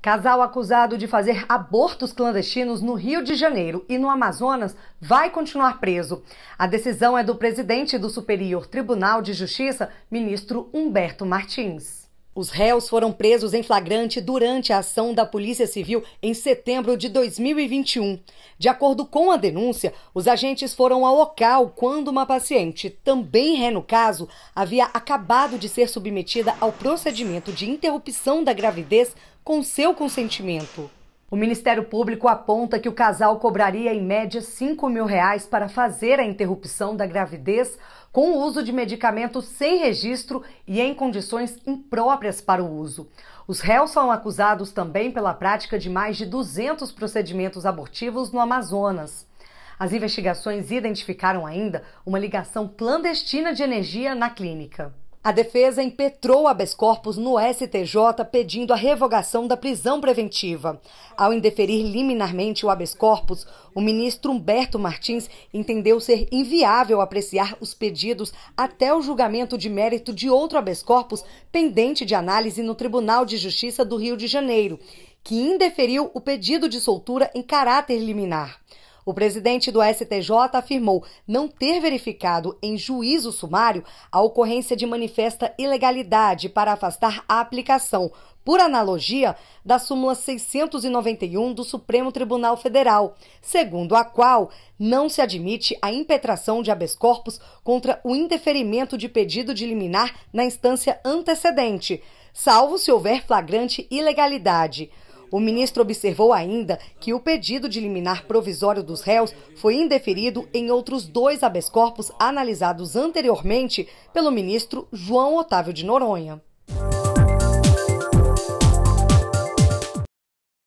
Casal acusado de fazer abortos clandestinos no Rio de Janeiro e no Amazonas vai continuar preso. A decisão é do presidente do Superior Tribunal de Justiça, ministro Humberto Martins. Os réus foram presos em flagrante durante a ação da Polícia Civil em setembro de 2021. De acordo com a denúncia, os agentes foram ao local quando uma paciente, também ré no caso, havia acabado de ser submetida ao procedimento de interrupção da gravidez com seu consentimento. O Ministério Público aponta que o casal cobraria em média 5 mil reais para fazer a interrupção da gravidez com o uso de medicamentos sem registro e em condições impróprias para o uso. Os réus são acusados também pela prática de mais de 200 procedimentos abortivos no Amazonas. As investigações identificaram ainda uma ligação clandestina de energia na clínica. A defesa impetrou habeas corpus no STJ pedindo a revogação da prisão preventiva. Ao indeferir liminarmente o habeas corpus, o ministro Humberto Martins entendeu ser inviável apreciar os pedidos até o julgamento de mérito de outro habeas corpus pendente de análise no Tribunal de Justiça do Rio de Janeiro, que indeferiu o pedido de soltura em caráter liminar. O presidente do STJ afirmou não ter verificado em juízo sumário a ocorrência de manifesta ilegalidade para afastar a aplicação, por analogia, da súmula 691 do Supremo Tribunal Federal, segundo a qual não se admite a impetração de habeas corpus contra o indeferimento de pedido de liminar na instância antecedente, salvo se houver flagrante ilegalidade. O ministro observou ainda que o pedido de liminar provisório dos réus foi indeferido em outros dois habeas corpus analisados anteriormente pelo ministro João Otávio de Noronha.